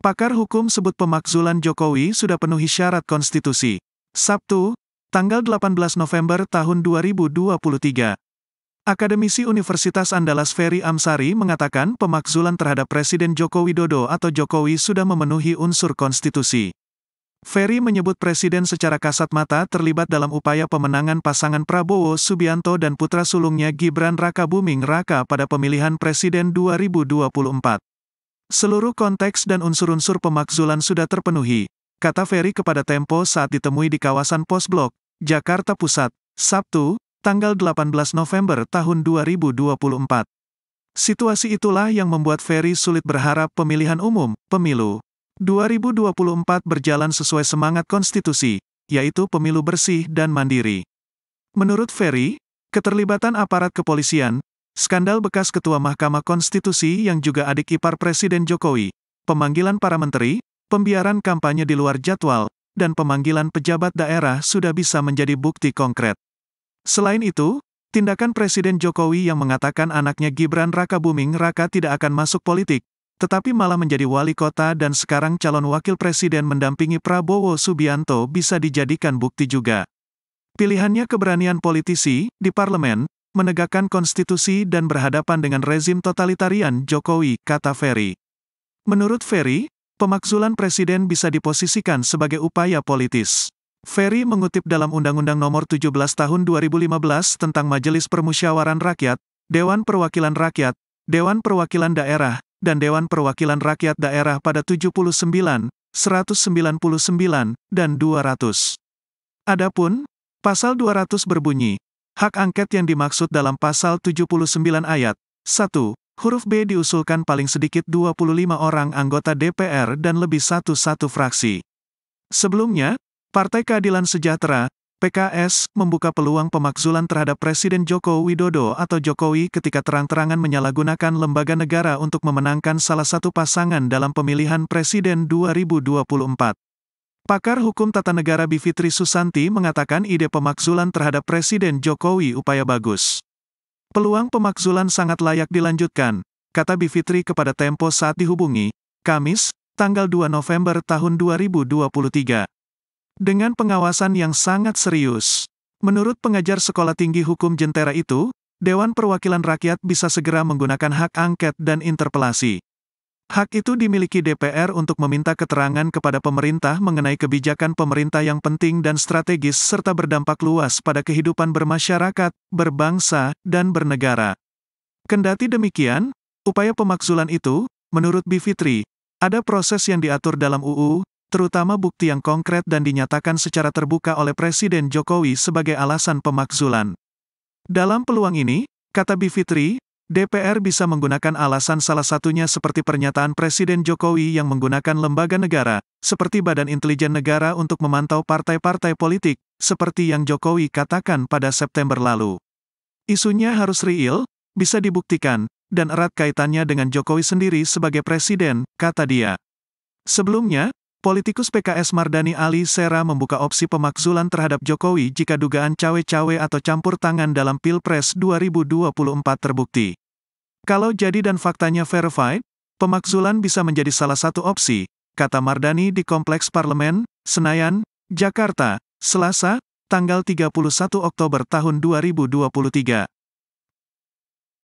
Pakar hukum sebut pemakzulan Jokowi sudah penuhi syarat konstitusi. Sabtu, tanggal 18 November tahun 2023. Akademisi Universitas Andalas Ferry Amsari mengatakan pemakzulan terhadap Presiden Joko Widodo atau Jokowi sudah memenuhi unsur konstitusi. Ferry menyebut Presiden secara kasat mata terlibat dalam upaya pemenangan pasangan Prabowo Subianto dan putra sulungnya Gibran Raka Buming Raka pada pemilihan Presiden 2024. Seluruh konteks dan unsur-unsur pemakzulan sudah terpenuhi, kata Ferry kepada Tempo saat ditemui di kawasan Pos Blok, Jakarta Pusat, Sabtu, tanggal 18 November tahun 2024. Situasi itulah yang membuat Ferry sulit berharap pemilihan umum, pemilu, 2024 berjalan sesuai semangat konstitusi, yaitu pemilu bersih dan mandiri. Menurut Ferry, keterlibatan aparat kepolisian, Skandal bekas Ketua Mahkamah Konstitusi yang juga adik ipar Presiden Jokowi, pemanggilan para menteri, pembiaran kampanye di luar jadwal, dan pemanggilan pejabat daerah sudah bisa menjadi bukti konkret. Selain itu, tindakan Presiden Jokowi yang mengatakan anaknya Gibran Raka Buming Raka tidak akan masuk politik, tetapi malah menjadi wali kota dan sekarang calon wakil presiden mendampingi Prabowo Subianto bisa dijadikan bukti juga. Pilihannya keberanian politisi di parlemen menegakkan konstitusi dan berhadapan dengan rezim totalitarian Jokowi, kata Ferry. Menurut Ferry, pemakzulan presiden bisa diposisikan sebagai upaya politis. Ferry mengutip dalam Undang-Undang Nomor 17 Tahun 2015 tentang Majelis Permusyawaran Rakyat, Dewan Perwakilan Rakyat, Dewan Perwakilan Daerah, dan Dewan Perwakilan Rakyat Daerah pada 79, 199, dan 200. Adapun, pasal 200 berbunyi, Hak angket yang dimaksud dalam pasal 79 ayat 1 huruf B diusulkan paling sedikit 25 orang anggota DPR dan lebih satu-satu fraksi. Sebelumnya, Partai Keadilan Sejahtera PKS membuka peluang pemakzulan terhadap Presiden Joko Widodo atau Jokowi ketika terang-terangan menyalahgunakan lembaga negara untuk memenangkan salah satu pasangan dalam pemilihan presiden 2024. Pakar hukum tata negara Bivitri Susanti mengatakan ide pemakzulan terhadap Presiden Jokowi upaya bagus. Peluang pemakzulan sangat layak dilanjutkan, kata Bivitri kepada Tempo saat dihubungi, Kamis, tanggal 2 November tahun 2023. Dengan pengawasan yang sangat serius. Menurut pengajar Sekolah Tinggi Hukum Jentera itu, Dewan Perwakilan Rakyat bisa segera menggunakan hak angket dan interpelasi. Hak itu dimiliki DPR untuk meminta keterangan kepada pemerintah mengenai kebijakan pemerintah yang penting dan strategis serta berdampak luas pada kehidupan bermasyarakat, berbangsa, dan bernegara. Kendati demikian, upaya pemakzulan itu, menurut Bivitri, ada proses yang diatur dalam UU, terutama bukti yang konkret dan dinyatakan secara terbuka oleh Presiden Jokowi sebagai alasan pemakzulan. Dalam peluang ini, kata Bivitri, DPR bisa menggunakan alasan salah satunya seperti pernyataan Presiden Jokowi yang menggunakan lembaga negara, seperti Badan Intelijen Negara untuk memantau partai-partai politik, seperti yang Jokowi katakan pada September lalu. Isunya harus real, bisa dibuktikan, dan erat kaitannya dengan Jokowi sendiri sebagai presiden, kata dia. Sebelumnya, Politikus PKS Mardani Ali Sera membuka opsi pemakzulan terhadap Jokowi jika dugaan cawe-cawe atau campur tangan dalam Pilpres 2024 terbukti. Kalau jadi dan faktanya verified, pemakzulan bisa menjadi salah satu opsi, kata Mardani di Kompleks Parlemen, Senayan, Jakarta, Selasa, tanggal 31 Oktober tahun 2023.